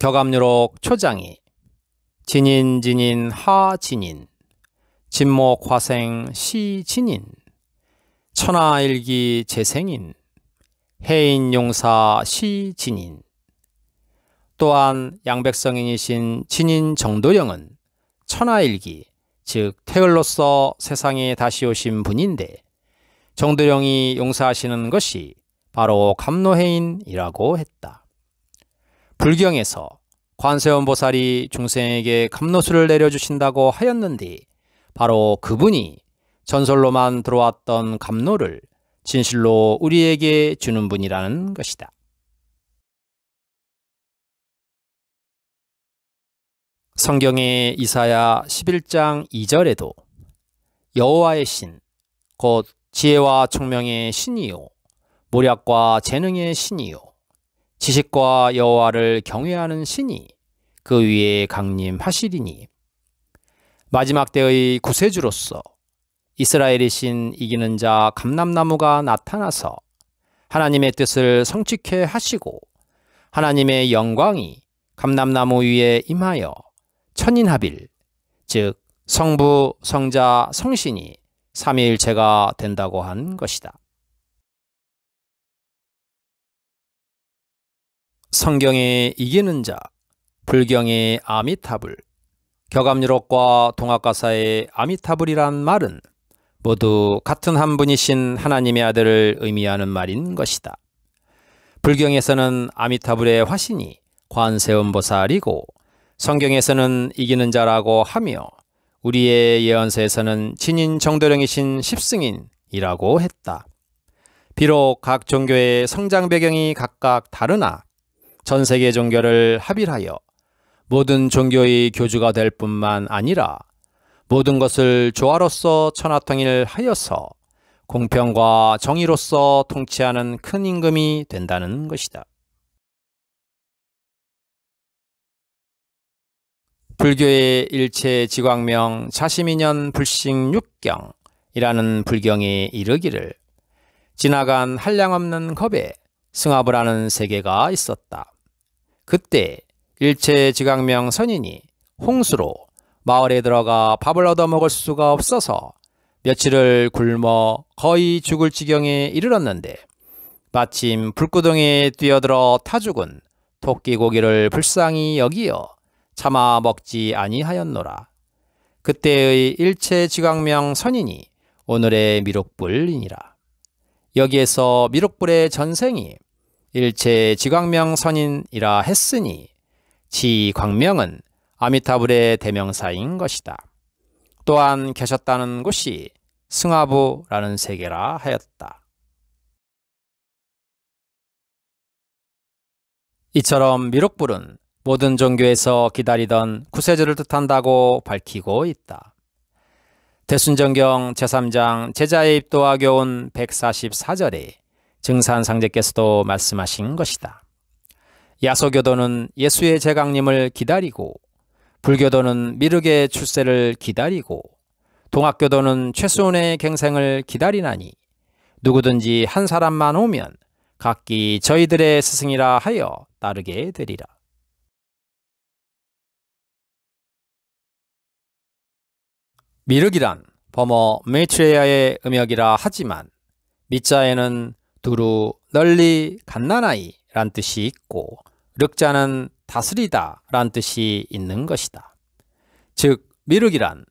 격암유록 초장이 진인 진인 하 진인 진목 화생 시 진인 천하일기 재생인 해인 용사 시 진인 또한 양백성인이신 진인 정도령은 천하일기 즉 태을로서 세상에 다시 오신 분인데 정도령이 용서하시는 것이 바로 감로해인이라고 했다. 불경에서 관세음보살이 중생에게 감로수를 내려주신다고 하였는데 바로 그분이 전설로만 들어왔던 감로를 진실로 우리에게 주는 분이라는 것이다. 성경의 이사야 11장 2절에도 여호와의 신, 곧 지혜와 총명의 신이요, 모략과 재능의 신이요, 지식과 여호와를 경외하는 신이 그 위에 강림하시리니 마지막 때의 구세주로서 이스라엘의 신 이기는 자 감람나무가 나타나서 하나님의 뜻을 성취케 하시고 하나님의 영광이 감람나무 위에 임하여 천인합일 즉 성부 성자 성신이 삼위일체가 된다고 한 것이다. 성경의 이기는 자, 불경의 아미타불, 격암유록과 동학가사의 아미타불이란 말은 모두 같은 한 분이신 하나님의 아들을 의미하는 말인 것이다. 불경에서는 아미타불의 화신이 관세음보살이고 성경에서는 이기는 자라고 하며 우리의 예언서에서는 친인 정도령이신 십승인이라고 했다. 비록 각 종교의 성장 배경이 각각 다르나 전 세계 종교를 합일하여 모든 종교의 교주가 될 뿐만 아니라 모든 것을 조화로서 천하통일하여서 공평과 정의로서 통치하는 큰 임금이 된다는 것이다. 불교의 일체 지광명 자시미년 불식 육경이라는 불경에 이르기를 지나간 한량없는 겁에 승합을 하는 세계가 있었다. 그때 일체지각명 선인이 홍수로 마을에 들어가 밥을 얻어먹을 수가 없어서 며칠을 굶어 거의 죽을 지경에 이르렀는데 마침 불구덩에 뛰어들어 타 죽은 토끼고기를 불쌍히 여기어 차마 먹지 아니하였노라. 그때의 일체지각명 선인이 오늘의 미륵불이니라. 여기에서 미륵불의 전생이 일체 지광명 선인이라 했으니 지광명은 아미타불의 대명사인 것이다. 또한 계셨다는 곳이 승하부라는 세계라 하였다. 이처럼 미륵불은 모든 종교에서 기다리던 구세주를 뜻한다고 밝히고 있다. 대순정경 제3장 제자의 입도하게 온 144절에 증산상제께서도 말씀하신 것이다. 야소교도는 예수의 제강림을 기다리고 불교도는 미륵의 출세를 기다리고 동학교도는 최수원의 갱생을 기다리나니 누구든지 한 사람만 오면 각기 저희들의 스승이라 하여 따르게 되리라. 미륵이란 범어 메트레야의 음역이라 하지만 미자에는 두루 널리 갓난아이 란 뜻이 있고 륵자는 다스리다 란 뜻이 있는 것이다. 즉 미륵이란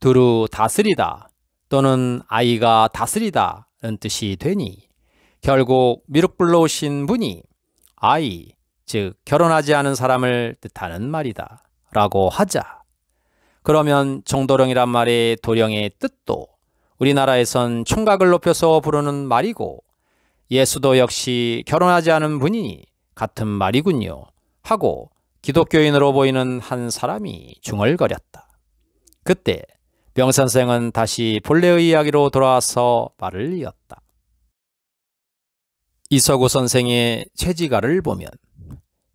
두루 다스리다 또는 아이가 다스리다 는 뜻이 되니 결국 미륵 불러오신 분이 아이 즉 결혼하지 않은 사람을 뜻하는 말이다 라고 하자 그러면 정도령이란 말의 도령의 뜻도 우리나라에선 총각을 높여서 부르는 말이고 예수도 역시 결혼하지 않은 분이니 같은 말이군요 하고 기독교인으로 보이는 한 사람이 중얼거렸다. 그때 명선생은 다시 본래의 이야기로 돌아와서 말을 이었다. 이서구 선생의 최지가를 보면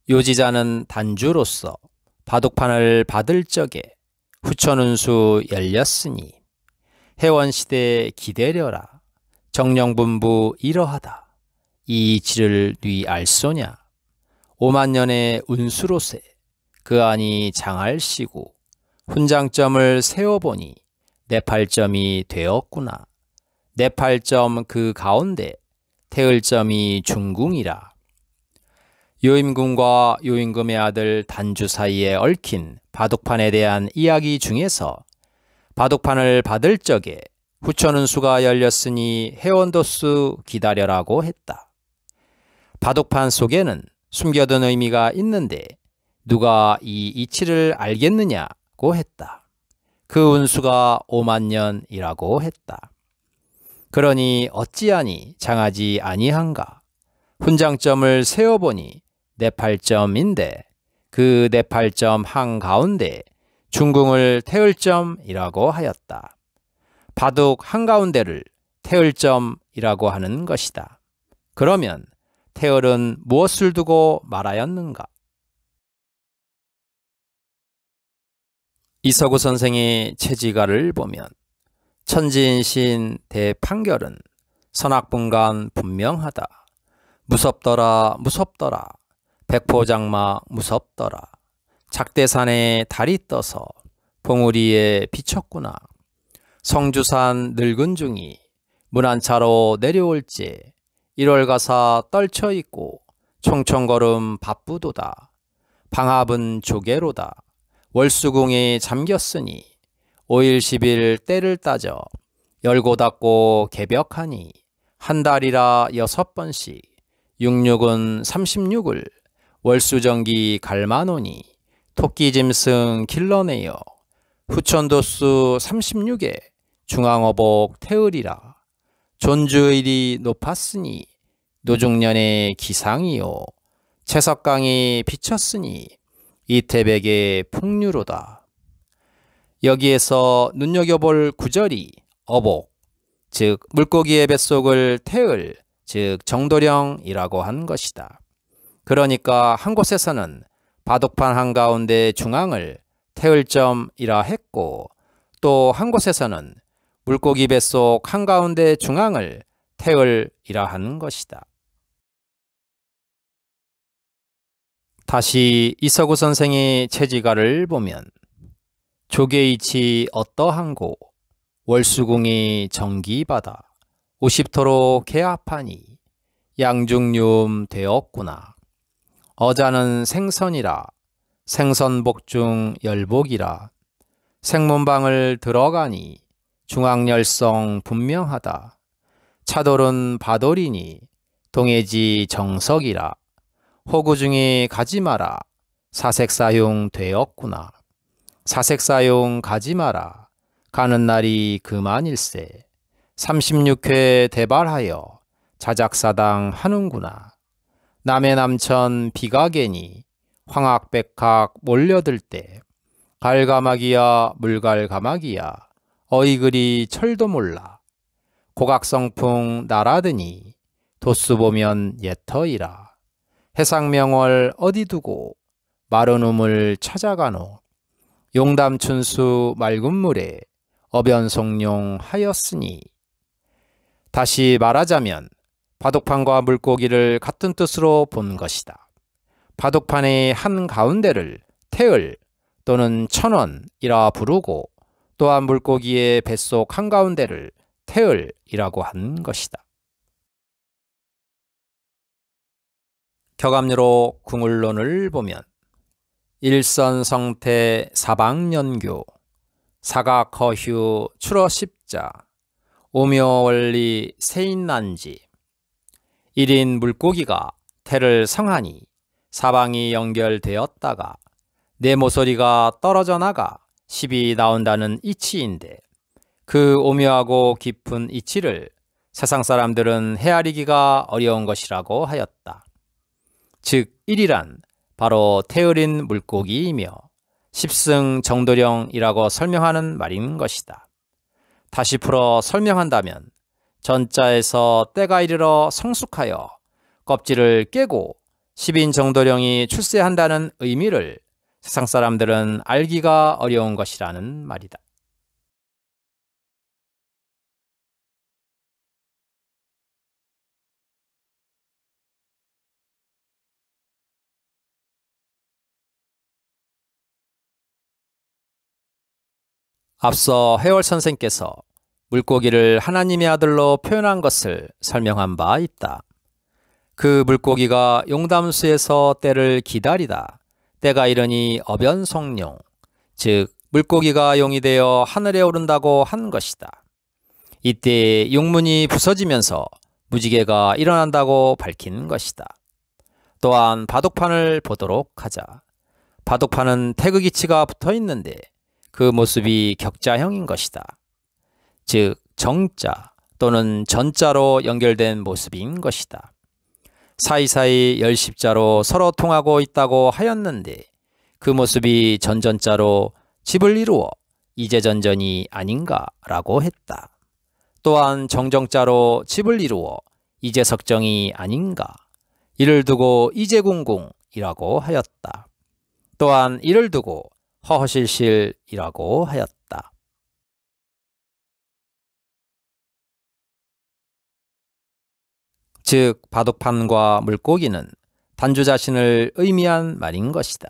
요지자는 단주로서 바둑판을 받을 적에 후천운수 열렸으니 해원시대 기대려라 정령분부 이러하다 이 지를 뉘 알소냐 오만년의 운수로세 그 안이 장할시고 훈장점을 세어보니 네팔점이 되었구나 네팔점그 가운데 태을점이 중궁이라 요임금과 요임금의 아들 단주 사이에 얽힌 바둑판에 대한 이야기 중에서 바둑판을 받을 적에 후천은 수가 열렸으니 회원도수 기다려라고 했다. 바둑판 속에는 숨겨둔 의미가 있는데 누가 이 이치를 알겠느냐고 했다. 그 운수가 5만 년이라고 했다. 그러니 어찌하니 장하지 아니한가? 훈장점을 세어보니 네팔점인데 그 네팔점 한가운데 중궁을 태울점이라고 하였다. 바둑 한가운데를 태울점이라고 하는 것이다. 그러면 태열은 무엇을 두고 말하였는가? 이서구 선생의 체지가를 보면 천지인신 대판결은 선악분간 분명하다. 무섭더라 무섭더라 백포장마 무섭더라. 작대산에 달이 떠서 봉우리에 비쳤구나. 성주산 늙은 중이 문안차로 내려올지 1월 가사 떨쳐 있고 총총걸음 바쁘도다. 방합은 조개로다. 월수궁에 잠겼으니 5일 10일 때를 따져 열고 닫고 개벽하니 한 달이라 여섯 번씩 6육은 36을 월수정기 갈마노니 토끼짐승 길러내어 후천도수 36에 중앙어복 태으리라 존주일이 높았으니 노중년의 기상이요 채석강이 비쳤으니 이태백의 풍류로다. 여기에서 눈여겨볼 구절이 어복, 즉 물고기의 뱃속을 태을, 즉 정도령이라고 한 것이다. 그러니까 한 곳에서는 바둑판 한가운데 중앙을 태을점이라 했고 또 한 곳에서는 물고기 뱃속 한가운데 중앙을 태을이라 하는 것이다. 다시 이서구 선생의 체지가를 보면 조개이치 어떠한고 월수궁이 정기바다 5 0토로 개합하니 양중유 되었구나. 어자는 생선이라 생선복중 열복이라 생문방을 들어가니 중앙열성 분명하다 차돌은 바돌이니 동해지 정석이라 호구중에 가지 마라 사색사용 되었구나 사색사용 가지 마라 가는 날이 그만일세 36회 대발하여 자작사당 하는구나 남의 남천 비가개니 황학백학 몰려들 때 갈가마기야 물갈가마기야 어이그리 철도 몰라 고각성풍 날아드니 도수 보면 옛터이라 해상명월 어디 두고 마른 우물 찾아가노 용담춘수 맑은 물에 어변송룡 하였으니 다시 말하자면 바둑판과 물고기를 같은 뜻으로 본 것이다. 바둑판의 한 가운데를 태을 또는 천원이라 부르고 또한 물고기의 뱃속 한가운데를 태을이라고 한 것이다. 격암류로 궁을론을 보면 일선성태 사방연교 사각허휴 출어십자 오묘원리 세인난지 1인 물고기가 태를 성하니 사방이 연결되었다가 내 모서리가 떨어져 나가 십이 나온다는 이치인데 그 오묘하고 깊은 이치를 세상 사람들은 헤아리기가 어려운 것이라고 하였다. 즉1이란 바로 태어린 물고기이며 십승 정도령이라고 설명하는 말인 것이다. 다시 풀어 설명한다면 전자에서 때가 이르러 성숙하여 껍질을 깨고 10인 정도령이 출세한다는 의미를 세상 사람들은 알기가 어려운 것이라는 말이다. 앞서 해월 선생께서 물고기를 하나님의 아들로 표현한 것을 설명한 바 있다. 그 물고기가 용담수에서 때를 기다리다 때가 이르니 어변성룡 즉 물고기가 용이 되어 하늘에 오른다고 한 것이다. 이때 용문이 부서지면서 무지개가 일어난다고 밝힌 것이다. 또한 바둑판을 보도록 하자. 바둑판은 태극이치가 붙어 있는데 그 모습이 격자형인 것이다. 즉 정자 또는 전자로 연결된 모습인 것이다. 사이사이 열십자로 서로 통하고 있다고 하였는데 그 모습이 전전자로 집을 이루어 이제전전이 아닌가라고 했다. 또한 정정자로 집을 이루어 이제석정이 아닌가 이를 두고 이제공공이라고 하였다. 또한 이를 두고 허허실실이라고 하였다. 즉 바둑판과 물고기는 단주 자신을 의미한 말인 것이다.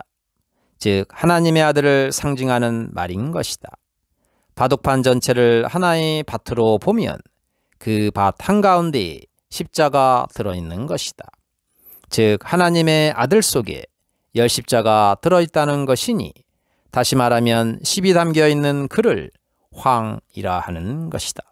즉 하나님의 아들을 상징하는 말인 것이다. 바둑판 전체를 하나의 밭으로 보면 그 밭 한가운데에 십자가 들어있는 것이다. 즉 하나님의 아들 속에 열 십자가 들어있다는 것이니 다시 말하면 십이 담겨있는 그를 황이라 하는 것이다.